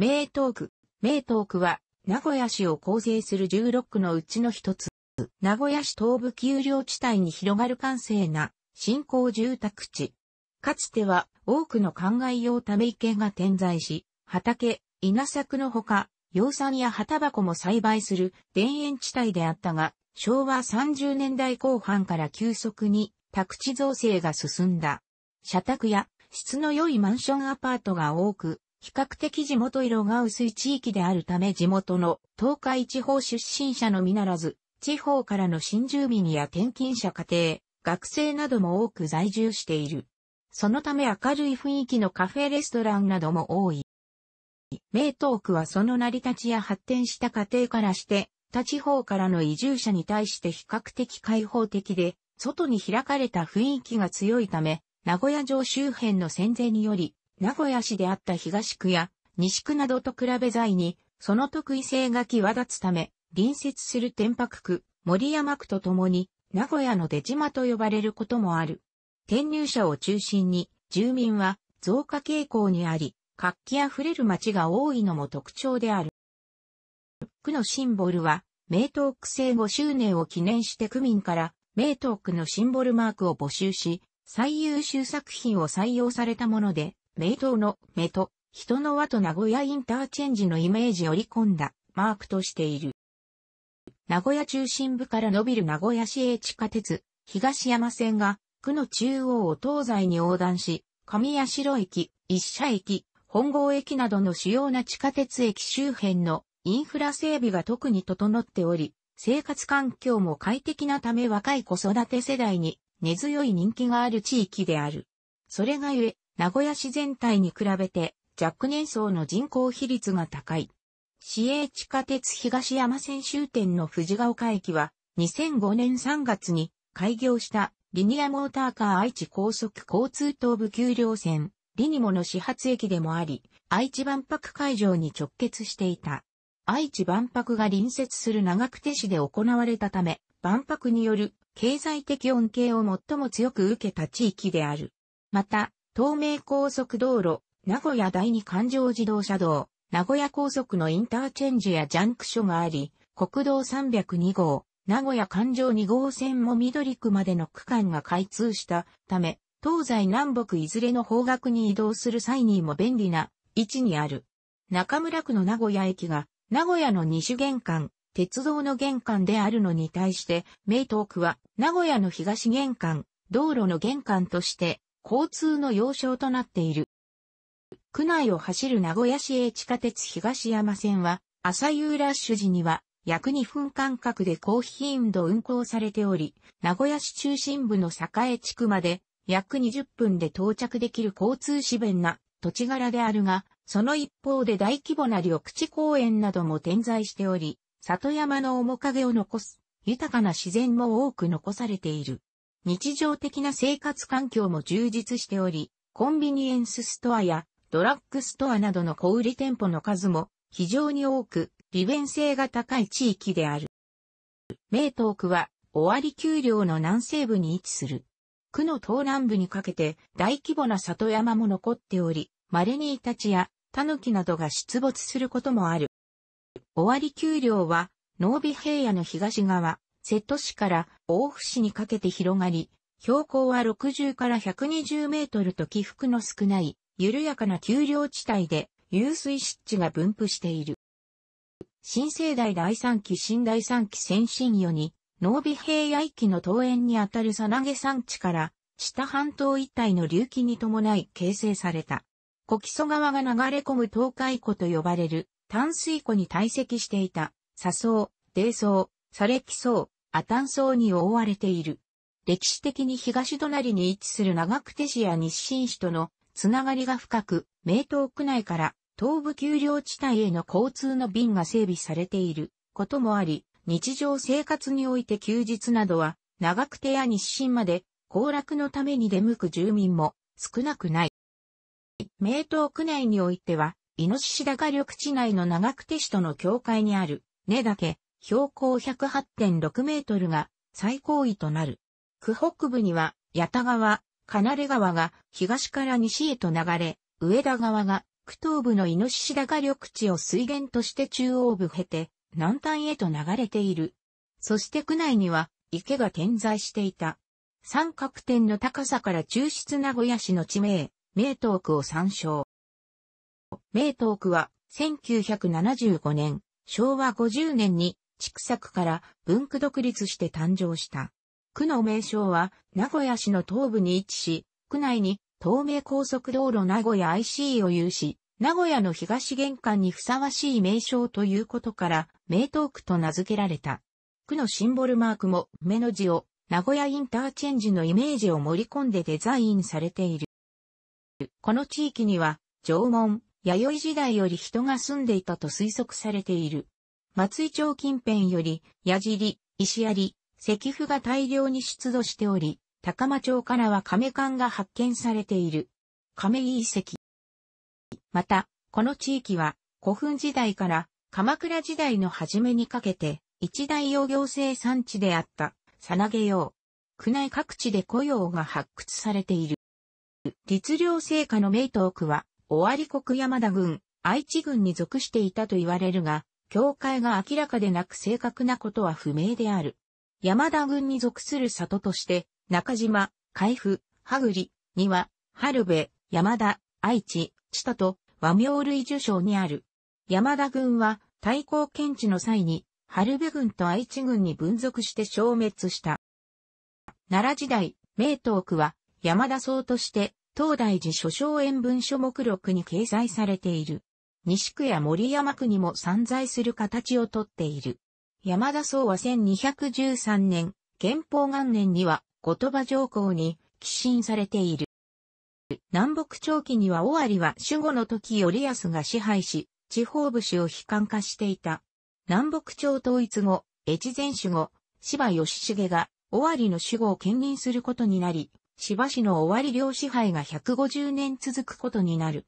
名東区。名東区は、名古屋市を構成する16区のうちの一つ。名古屋市東部丘陵地帯に広がる閑静な新興住宅地。かつては多くの灌漑用ため池が点在し、畑、稲作のほか、養蚕や旗箱も栽培する田園地帯であったが、昭和30年代後半から急速に宅地造成が進んだ。社宅や質の良いマンションアパートが多く、比較的地元色が薄い地域であるため地元の東海地方出身者のみならず、地方からの新住民や転勤者家庭、学生なども多く在住している。そのため明るい雰囲気のカフェレストランなども多い。名東区はその成り立ちや発展した過程からして、他地方からの移住者に対して比較的開放的で、外に開かれた雰囲気が強いため、名古屋城周辺の戦前により、名古屋市であった東区や西区などと比べ在に、その特異性が際立つため、隣接する天白区、森山区とともに、名古屋の出島と呼ばれることもある。転入者を中心に、住民は増加傾向にあり、活気あふれる街が多いのも特徴である。区のシンボルは、名東区生5周年を記念して区民から、名東区のシンボルマークを募集し、最優秀作品を採用されたもので、名刀の目と人の輪と名古屋インターチェンジのイメージ織り込んだマークとしている。名古屋中心部から伸びる名古屋市営地下鉄、東山線が、区の中央を東西に横断し、上谷城駅、一社駅、本郷駅などの主要な地下鉄駅周辺のインフラ整備が特に整っており、生活環境も快適なため若い子育て世代に根強い人気がある地域である。それがゆえ、名古屋市全体に比べて若年層の人口比率が高い。市営地下鉄東山線終点の藤ヶ丘駅は2005年3月に開業したリニアモーターカー愛知高速交通東部給料線リニモの始発駅でもあり、愛知万博会場に直結していた。愛知万博が隣接する長久手市で行われたため、万博による経済的恩恵を最も強く受けた地域である。また、東名高速道路、名古屋第二環状自動車道、名古屋高速のインターチェンジやジャンク所があり、国道302号、名古屋環状2号線も緑区までの区間が開通したため、東西南北いずれの方角に移動する際にも便利な位置にある。中村区の名古屋駅が、名古屋の二種玄関、鉄道の玄関であるのに対して、名東区は、名古屋の東玄関、道路の玄関として、交通の要衝となっている。区内を走る名古屋市営地下鉄東山線は、朝夕ラッシュ時には約2分間隔で高頻度運行されており、名古屋市中心部の栄地区まで約20分で到着できる交通支弁な土地柄であるが、その一方で大規模な緑地公園なども点在しており、里山の面影を残す豊かな自然も多く残されている。日常的な生活環境も充実しており、コンビニエンスストアやドラッグストアなどの小売店舗の数も非常に多く、利便性が高い地域である。名東区は、尾張丘陵の南西部に位置する。区の東南部にかけて大規模な里山も残っており、稀にイタチやタヌキなどが出没することもある。尾張丘陵は、濃尾平野の東側、瀬戸市から大府市にかけて広がり、標高は60から120メートルと起伏の少ない、緩やかな丘陵地帯で、湧水湿地が分布している。新生代第三期新第三期先進世に、濃尾平野域の東園にあたるさなげ山地から、知多半島一帯の隆起に伴い形成された。小木曽川が流れ込む東海湖と呼ばれる淡水湖に堆積していた、砂層、泥層、されう、あたんそ層に覆われている。歴史的に東隣に位置する長久手市や日清市とのつながりが深く、名東区内から東部丘陵地帯への交通の便が整備されていることもあり、日常生活において休日などは長久手や日清まで行楽のために出向く住民も少なくない。名東区内においては、イノシシ高緑地内の長久手市との境界にある、根岳、標高108.6メートルが最高位となる。区北部には、八田川、金出川が東から西へと流れ、上田川が区東部のイノシシ高緑地を水源として中央部経て、南端へと流れている。そして区内には池が点在していた。三角点の高さから抽出名古屋市の地名、名東区を参照。名東区は1975年、昭和50年に畜作から文区独立して誕生した。区の名称は、名古屋市の東部に位置し、区内に東名高速道路名古屋 IC を有し、名古屋の東玄関にふさわしい名称ということから、名東区と名付けられた。区のシンボルマークも、目の字を、名古屋インターチェンジのイメージを盛り込んでデザインされている。この地域には、縄文、弥生時代より人が住んでいたと推測されている。松井町近辺より、矢尻、石槍、石符が大量に出土しており、高間町からは亀館が発見されている。亀井遺跡。また、この地域は古墳時代から鎌倉時代の初めにかけて一大養行生産地であったさなげよう。区内各地で雇用が発掘されている。律令聖火の名東区は、尾張国山田郡、愛知郡に属していたと言われるが、境界が明らかでなく正確なことは不明である。山田軍に属する里として、中島、海部、羽栗、庭、春部、山田、愛知、千田と和名類受賞にある。山田軍は対抗検知の際に、春部軍と愛知軍に分属して消滅した。奈良時代、明東区は山田総として、東大寺諸小演文書目録に掲載されている。西区や森山区にも散在する形をとっている。山田荘は1213年、憲法元年には、後鳥羽上皇に寄進されている。南北朝期には尾張は守護の時頼康が支配し、地方武士を悲観化していた。南北朝統一後、越前守護、芝義重が尾張の守護を兼任することになり、芝市の尾張領支配が150年続くことになる。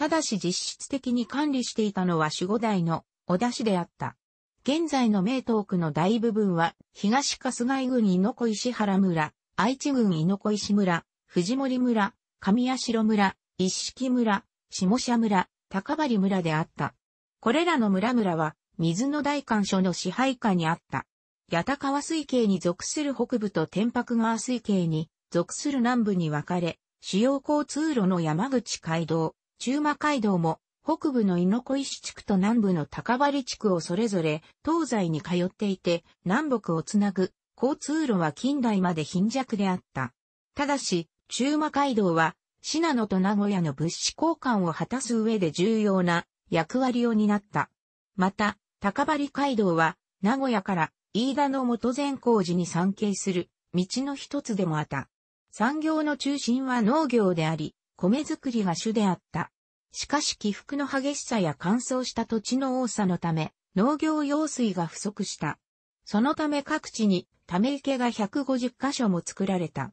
ただし実質的に管理していたのは守護代の小田氏であった。現在の名東区の大部分は、東春日井郡猪子石原村、愛知郡猪子石村、藤森村、上城村、一式村、下社村、高張村であった。これらの村々は、水の大官所の支配下にあった。八田川水系に属する北部と天白川水系に属する南部に分かれ、主要交通路の山口街道、中馬街道も、北部の猪子石地区と南部の高張地区をそれぞれ東西に通っていて、南北をつなぐ交通路は近代まで貧弱であった。ただし、中馬街道は、信濃と名古屋の物資交換を果たす上で重要な役割を担った。また、高張街道は、名古屋から飯田の元善光寺に参詣する道の一つでもあった。産業の中心は農業であり、米作りが主であった。しかし起伏の激しさや乾燥した土地の多さのため、農業用水が不足した。そのため各地にため池が150カ所も作られた。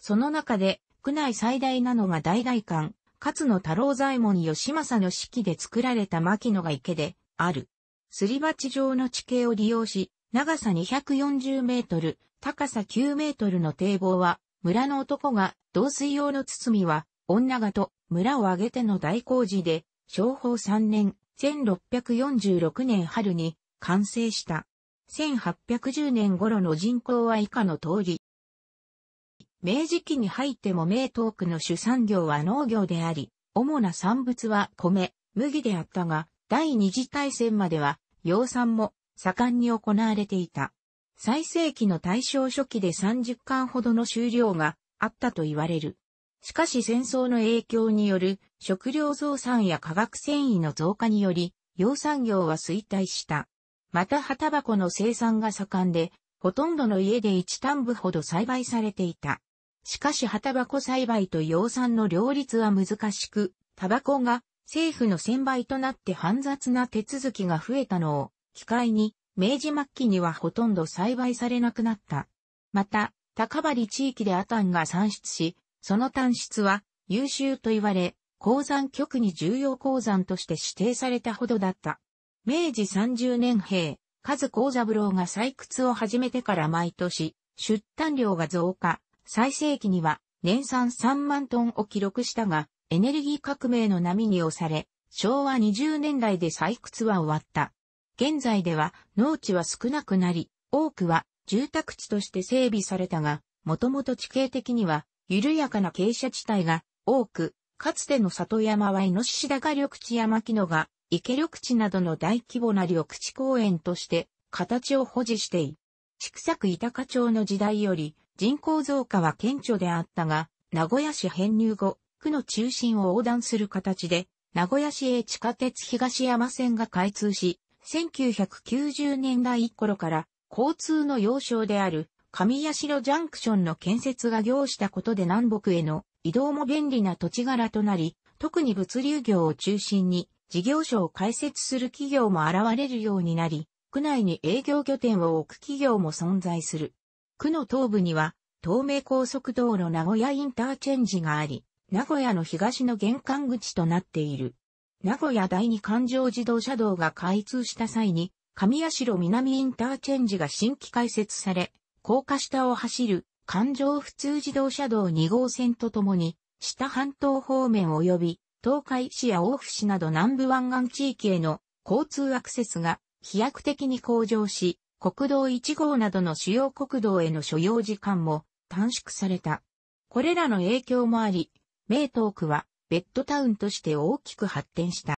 その中で、区内最大なのが大外館、勝野太郎左衛門義政の四季で作られた牧野が池で、ある。すり鉢状の地形を利用し、長さ240メートル、高さ9メートルの堤防は、村の男が、導水用の包みは、女がと村を挙げての大工事で、商法3年、1646年春に完成した。1810年頃の人口は以下の通り。明治期に入っても名東区の主産業は農業であり、主な産物は米、麦であったが、第二次大戦までは、養蚕も盛んに行われていた。最盛期の大正初期で30巻ほどの収量があったと言われる。しかし戦争の影響による食料増産や化学繊維の増加により、養産業は衰退した。また葉タバコの生産が盛んで、ほとんどの家で1単部ほど栽培されていた。しかし葉タバコ栽培と養蚕の両立は難しく、タバコが政府の専売となって煩雑な手続きが増えたのを、機会に、明治末期にはほとんど栽培されなくなった。また、高張地域でアタンが産出し、その単質は優秀と言われ、鉱山局に重要鉱山として指定されたほどだった。明治30年兵、数鉱三郎が採掘を始めてから毎年、出炭量が増加、最盛期には年産3万トンを記録したが、エネルギー革命の波に押され、昭和20年代で採掘は終わった。現在では農地は少なくなり、多くは住宅地として整備されたが、もともと地形的には緩やかな傾斜地帯が多く、かつての里山はイノシシダガ緑地や牧野が池緑地などの大規模な緑地公園として形を保持してい。畜作伊高町の時代より人口増加は顕著であったが、名古屋市編入後、区の中心を横断する形で、名古屋市営地下鉄東山線が開通し、1990年代頃から交通の要衝である上社ジャンクションの建設が行したことで南北への移動も便利な土地柄となり、特に物流業を中心に事業所を開設する企業も現れるようになり、区内に営業拠点を置く企業も存在する。区の東部には、東名高速道路名古屋インターチェンジがあり、名古屋の東の玄関口となっている。名古屋第二環状自動車道が開通した際に、上社南インターチェンジが新規開設され、高架下を走る環状普通自動車道2号線とともに、下半島方面及び東海市や大府市など南部湾岸地域への交通アクセスが飛躍的に向上し、国道1号などの主要国道への所要時間も短縮された。これらの影響もあり、名東区はベッドタウンとして大きく発展した。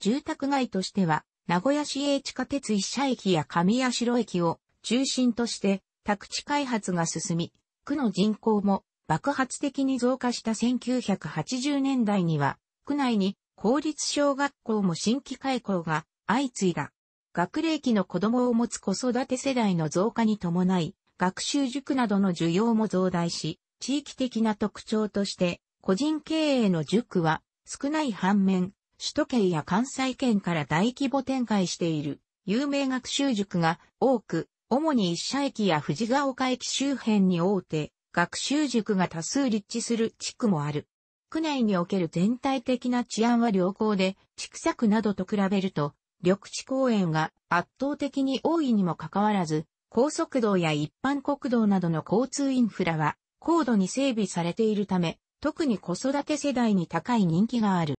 住宅街としては、名古屋市営地下鉄一社駅や上社駅を中心として宅地開発が進み、区の人口も爆発的に増加した1980年代には、区内に公立小学校も新規開校が相次いだ。学齢期の子供を持つ子育て世代の増加に伴い、学習塾などの需要も増大し、地域的な特徴として、個人経営の塾は少ない反面、首都圏や関西圏から大規模展開している有名学習塾が多く主に一社駅や藤ヶ丘駅周辺に大手、学習塾が多数立地する地区もある。区内における全体的な治安は良好で、地区作などと比べると、緑地公園が圧倒的に多いにもかかわらず、高速道や一般国道などの交通インフラは高度に整備されているため、特に子育て世代に高い人気がある。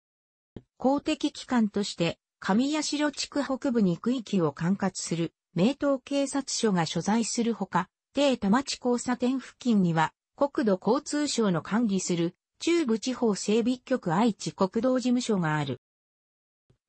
公的機関として、上社地区北部に区域を管轄する名東警察署が所在するほか、定田町交差点付近には、国土交通省の管理する中部地方整備局愛知国道事務所がある。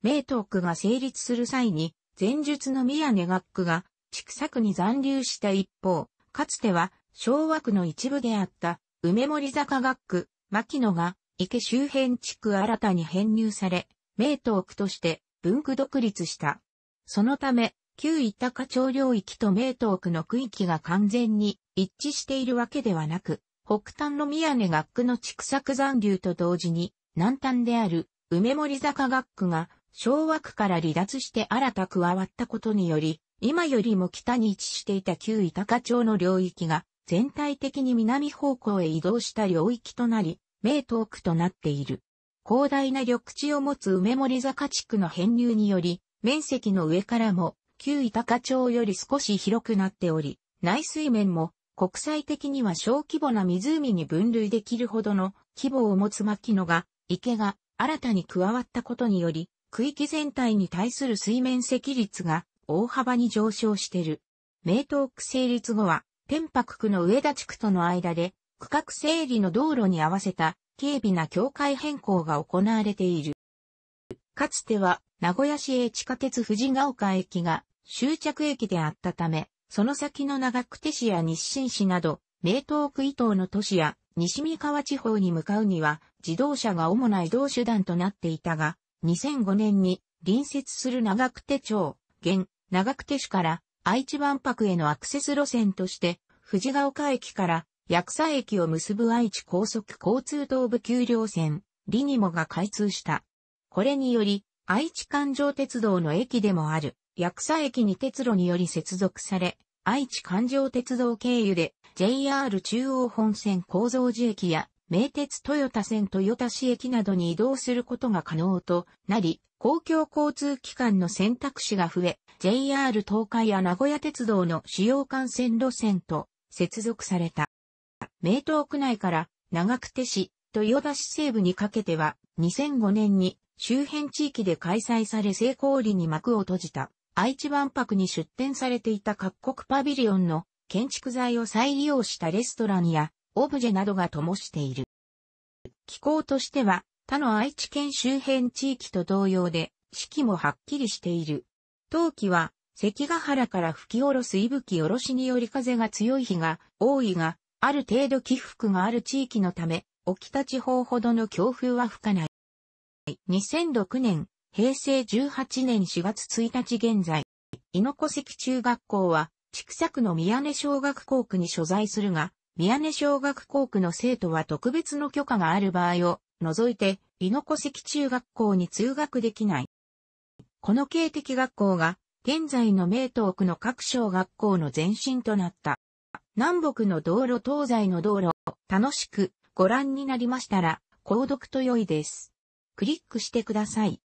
名東区が成立する際に、前述の宮根学区が、畜作に残留した一方、かつては昭和区の一部であった梅森坂学区、牧野が池周辺地区新たに編入され、名東区として文区独立した。そのため、旧板高町領域と名東区の区域が完全に一致しているわけではなく、北端の宮根学区の畜作残留と同時に、南端である梅森坂学区が昭和区から離脱して新た加わったことにより、今よりも北に位置していた旧板高町の領域が全体的に南方向へ移動した領域となり、名東区となっている。広大な緑地を持つ梅森坂地区の編入により、面積の上からも旧板高町より少し広くなっており、内水面も国際的には小規模な湖に分類できるほどの規模を持つ牧野が、池が新たに加わったことにより、区域全体に対する水面積率が大幅に上昇している。名東区成立後は、天白区の上田地区との間で、区画整理の道路に合わせた軽微な境界変更が行われている。かつては、名古屋市営地下鉄藤ヶ丘駅が終着駅であったため、その先の長久手市や日清市など、名東区伊東の都市や西三河地方に向かうには自動車が主な移動手段となっていたが、2005年に隣接する長久手町、現長久手市から愛知万博へのアクセス路線として、藤ヶ丘駅から薬草駅を結ぶ愛知高速交通道部丘陵線、リニモが開通した。これにより、愛知環状鉄道の駅でもある。薬草駅に鉄路により接続され、愛知環状鉄道経由で JR 中央本線構造寺駅や名鉄豊田線豊田市駅などに移動することが可能となり、公共交通機関の選択肢が増え、JR 東海や名古屋鉄道の主要幹線路線と接続された。名東区内から長久手市、豊田市西部にかけては2005年に周辺地域で開催され成功裏に幕を閉じた。愛知万博に出展されていた各国パビリオンの建築材を再利用したレストランやオブジェなどが灯している。気候としては他の愛知県周辺地域と同様で四季もはっきりしている。冬季は関ヶ原から吹き下ろす息吹下ろしにより風が強い日が多いが、ある程度起伏がある地域のため、沖田地方ほどの強風は吹かない。2006年、平成18年4月1日現在、猪子関中学校は、畜作の宮根小学校区に所在するが、宮根小学校区の生徒は特別の許可がある場合を除いて、猪子関中学校に通学できない。この警笛学校が、現在の名東区の各小学校の前身となった。南北の道路東西の道路、を楽しくご覧になりましたら、購読と良いです。クリックしてください。